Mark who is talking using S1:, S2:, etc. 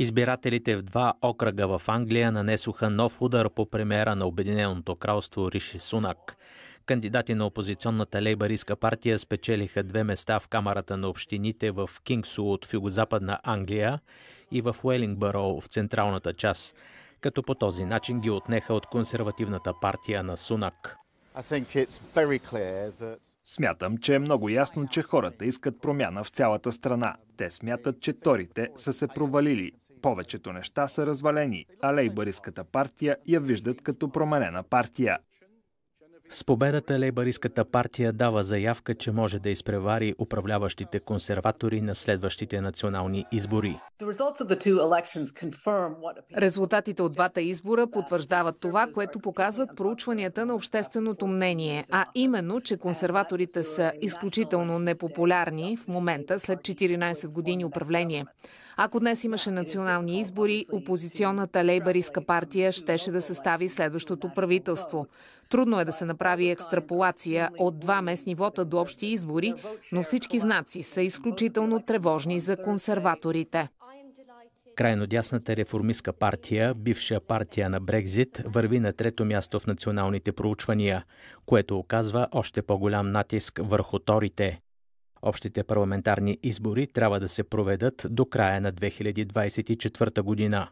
S1: Избирателите в два окръга в Англия нанесоха нов удар по премера на Обединеното кралство Риши Сунак. Кандидати на опозиционната лейбариска партия спечелиха две места в Камерата на общините в Кингсу от в югозападна Англия и в Уелингбъро в централната част, като по този начин ги
S2: отнеха от консервативната партия на Сунак. Смятам, че е много ясно, че хората искат промяна в цялата страна. Те смятат, че торите са се провалили. Повечето неща са развалени, а лейбаристската партия я виждат като променена партия.
S1: С победата Лейбаристската партия дава заявка, че може да изпревари управляващите консерватори на следващите национални избори.
S3: Резултатите от двата избора потвърждават това, което показват проучванията на общественото мнение, а именно, че консерваторите са изключително непопулярни в момента след 14 години управление. Ако днес имаше национални избори, опозиционната лейбариска партия щеше да състави следващото правителство. Трудно е да се направи екстраполация от два местни вота до общи избори, но всички знаци са изключително тревожни за консерваторите.
S1: Крайно дясната реформистка партия, бивша партия на Брекзит, върви на трето място в националните проучвания, което оказва още по-голям натиск върху торите. Общите парламентарни избори трябва да се проведат до края на 2024 година.